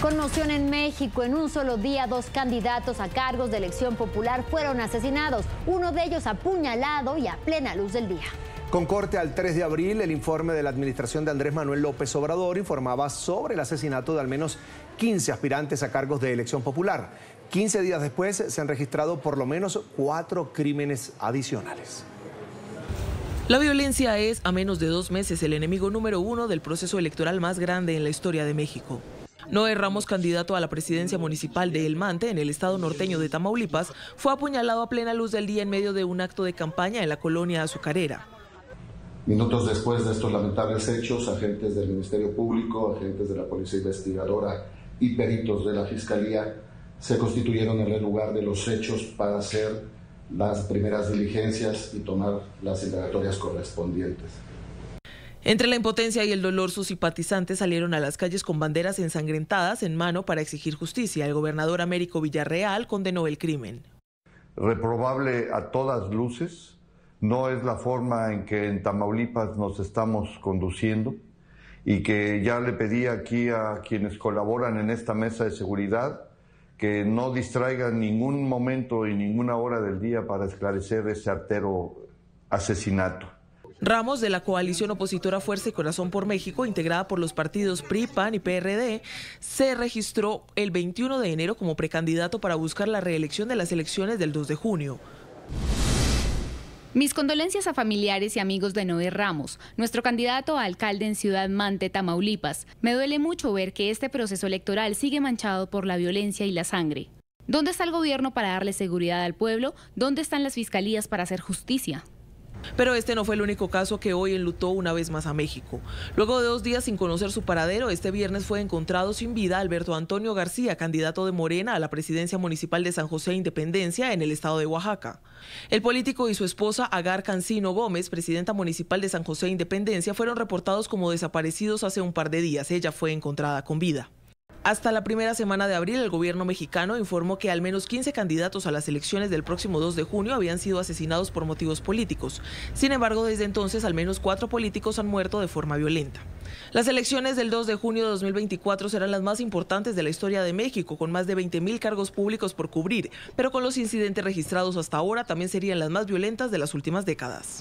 Conmoción en México. En un solo día, dos candidatos a cargos de elección popular fueron asesinados, uno de ellos apuñalado y a plena luz del día. Con corte al 3 de abril, el informe de la administración de Andrés Manuel López Obrador informaba sobre el asesinato de al menos 15 aspirantes a cargos de elección popular. 15 días después se han registrado por lo menos cuatro crímenes adicionales. La violencia es, a menos de dos meses, el enemigo número uno del proceso electoral más grande en la historia de México. Noé Ramos, candidato a la presidencia municipal de El Mante, en el estado norteño de Tamaulipas, fue apuñalado a plena luz del día en medio de un acto de campaña en la colonia azucarera. Minutos después de estos lamentables hechos, agentes del Ministerio Público, agentes de la Policía Investigadora y peritos de la Fiscalía se constituyeron en el lugar de los hechos para hacer las primeras diligencias y tomar las indagatorias correspondientes. Entre la impotencia y el dolor, sus simpatizantes salieron a las calles con banderas ensangrentadas en mano para exigir justicia. El gobernador Américo Villarreal condenó el crimen. Reprobable a todas luces, no es la forma en que en Tamaulipas nos estamos conduciendo y que ya le pedí aquí a quienes colaboran en esta mesa de seguridad que no distraigan ningún momento y ninguna hora del día para esclarecer ese artero asesinato. Ramos de la coalición opositora Fuerza y Corazón por México, integrada por los partidos PRI, PAN y PRD, se registró el 21 de enero como precandidato para buscar la reelección de las elecciones del 2 de junio. Mis condolencias a familiares y amigos de Noé Ramos, nuestro candidato a alcalde en Ciudad Mante, Tamaulipas. Me duele mucho ver que este proceso electoral sigue manchado por la violencia y la sangre. ¿Dónde está el gobierno para darle seguridad al pueblo? ¿Dónde están las fiscalías para hacer justicia? Pero este no fue el único caso que hoy enlutó una vez más a México. Luego de dos días sin conocer su paradero, este viernes fue encontrado sin vida Alberto Antonio García, candidato de Morena a la presidencia municipal de San José Independencia en el estado de Oaxaca. El político y su esposa Agar Cancino Gómez, presidenta municipal de San José Independencia, fueron reportados como desaparecidos hace un par de días. Ella fue encontrada con vida. Hasta la primera semana de abril, el gobierno mexicano informó que al menos 15 candidatos a las elecciones del próximo 2 de junio habían sido asesinados por motivos políticos. Sin embargo, desde entonces, al menos cuatro políticos han muerto de forma violenta. Las elecciones del 2 de junio de 2024 serán las más importantes de la historia de México, con más de 20.000 cargos públicos por cubrir, pero con los incidentes registrados hasta ahora también serían las más violentas de las últimas décadas.